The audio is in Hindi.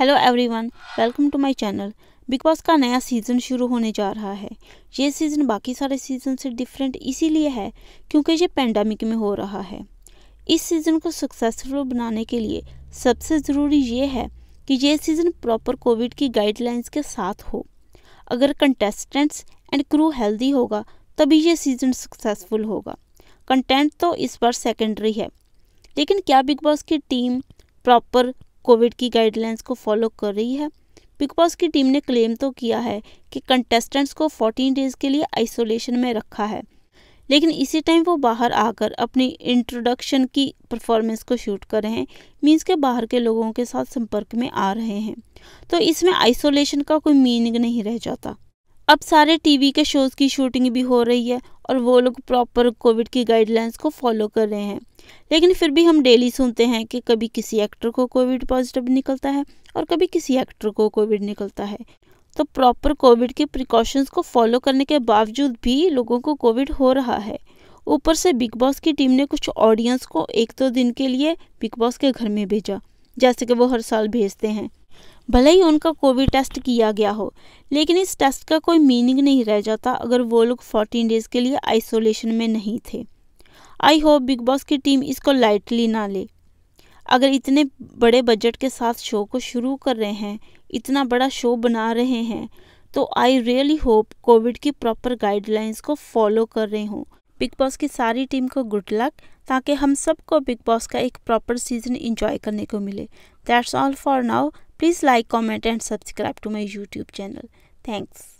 Hello everyone welcome to my channel Bigg Boss का नया सीज़न शुरू होने जा रहा है ये सीज़न बाकी सारे सीज़न से डिफरेंट इसीलिए है क्योंकि ये पेंडेमिक में हो रहा है इस सीज़न को सक्सेसफुल बनाने के लिए सबसे ज़रूरी ये है कि ये सीज़न प्रॉपर कोविड की गाइडलाइंस के साथ हो अगर कंटेस्टेंट्स एंड क्रू हेल्दी होगा तभी ये सीज़न सक्सेसफुल होगा कंटेंट तो इस बार सेकेंडरी है लेकिन क्या बिग बॉस की टीम प्रॉपर कोविड की गाइडलाइंस को फॉलो कर रही है बिग बॉस की टीम ने क्लेम तो किया है कि कंटेस्टेंट्स को 14 डेज के लिए आइसोलेशन में रखा है लेकिन इसी टाइम वो बाहर आकर अपनी इंट्रोडक्शन की परफॉर्मेंस को शूट कर रहे हैं मीन्स के बाहर के लोगों के साथ संपर्क में आ रहे हैं तो इसमें आइसोलेशन का कोई मीनिंग नहीं रह जाता अब सारे टीवी के शोज़ की शूटिंग भी हो रही है और वो लोग प्रॉपर कोविड की गाइडलाइंस को फॉलो कर रहे हैं लेकिन फिर भी हम डेली सुनते हैं कि कभी किसी एक्टर को कोविड पॉजिटिव निकलता है और कभी किसी एक्टर को कोविड निकलता है तो प्रॉपर कोविड के प्रिकॉशंस को फॉलो करने के बावजूद भी लोगों को कोविड हो रहा है ऊपर से बिग बॉस की टीम ने कुछ ऑडियंस को एक दो दिन के लिए बिग बॉस के घर में भेजा जैसे कि वो हर साल भेजते हैं भले ही उनका कोविड टेस्ट किया गया हो लेकिन इस टेस्ट का कोई मीनिंग नहीं रह जाता अगर वो लोग फोर्टीन डेज के लिए आइसोलेशन में नहीं थे आई होप बिग बॉस की टीम इसको लाइटली ना ले अगर इतने बड़े बजट के साथ शो को शुरू कर रहे हैं इतना बड़ा शो बना रहे हैं तो आई रियली होप कोविड की प्रॉपर गाइडलाइंस को फॉलो कर रहे हों बिग बॉस की सारी टीम को गुड लक ताकि हम सबको बिग बॉस का एक प्रॉपर सीजन इंजॉय करने को मिले that's all for now Please like, comment and subscribe to my YouTube channel. Thanks.